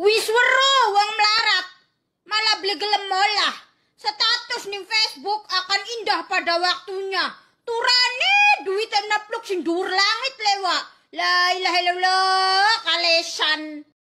Wis weru wong melarat, malah beli gelem Status nih Facebook akan indah pada waktunya. Turane duit enapluk sing dhuwur langit lewa. La ilaha illallah kalesan.